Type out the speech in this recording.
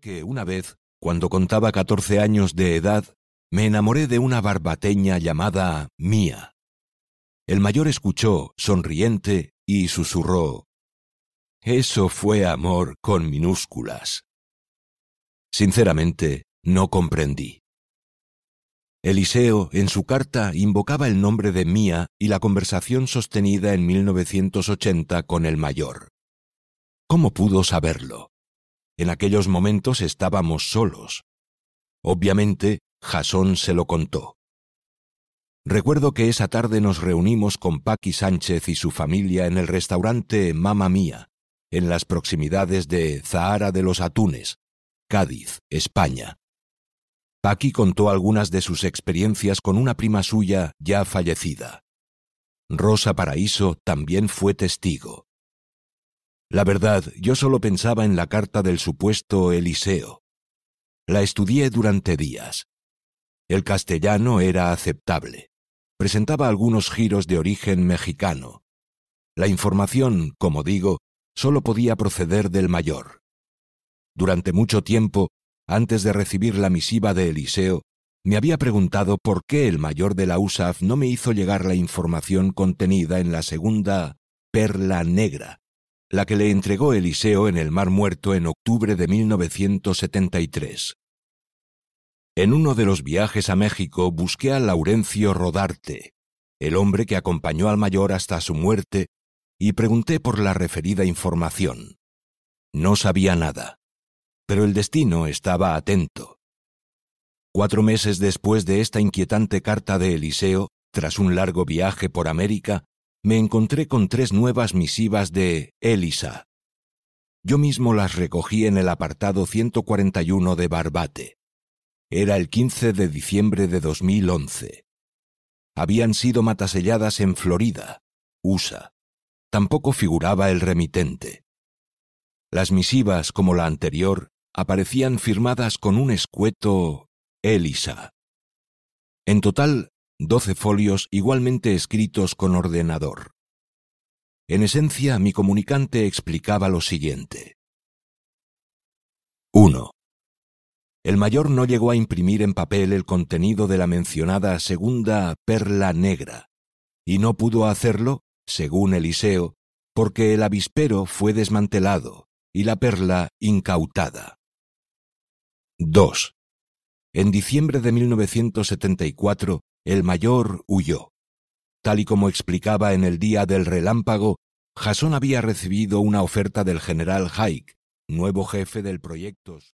que una vez, cuando contaba 14 años de edad, me enamoré de una barbateña llamada Mía. El mayor escuchó, sonriente, y susurró, Eso fue amor con minúsculas. Sinceramente, no comprendí. Eliseo, en su carta, invocaba el nombre de Mía y la conversación sostenida en 1980 con el mayor. ¿Cómo pudo saberlo? En aquellos momentos estábamos solos. Obviamente, Jasón se lo contó. Recuerdo que esa tarde nos reunimos con Paqui Sánchez y su familia en el restaurante Mama Mía, en las proximidades de Zahara de los Atunes, Cádiz, España. Paqui contó algunas de sus experiencias con una prima suya ya fallecida. Rosa Paraíso también fue testigo. La verdad, yo solo pensaba en la carta del supuesto Eliseo. La estudié durante días. El castellano era aceptable. Presentaba algunos giros de origen mexicano. La información, como digo, solo podía proceder del mayor. Durante mucho tiempo, antes de recibir la misiva de Eliseo, me había preguntado por qué el mayor de la USAF no me hizo llegar la información contenida en la segunda perla negra, la que le entregó Eliseo en el Mar Muerto en octubre de 1973. En uno de los viajes a México busqué a Laurencio Rodarte, el hombre que acompañó al mayor hasta su muerte, y pregunté por la referida información. No sabía nada, pero el destino estaba atento. Cuatro meses después de esta inquietante carta de Eliseo, tras un largo viaje por América, me encontré con tres nuevas misivas de Elisa. Yo mismo las recogí en el apartado 141 de Barbate. Era el 15 de diciembre de 2011. Habían sido mataselladas en Florida, USA. Tampoco figuraba el remitente. Las misivas, como la anterior, aparecían firmadas con un escueto Elisa. En total, doce folios igualmente escritos con ordenador. En esencia, mi comunicante explicaba lo siguiente. 1. El mayor no llegó a imprimir en papel el contenido de la mencionada segunda perla negra, y no pudo hacerlo, según Eliseo, porque el avispero fue desmantelado y la perla incautada. 2. En diciembre de 1974, el mayor huyó. Tal y como explicaba en el día del relámpago, Jasón había recibido una oferta del general Haig, nuevo jefe del proyecto.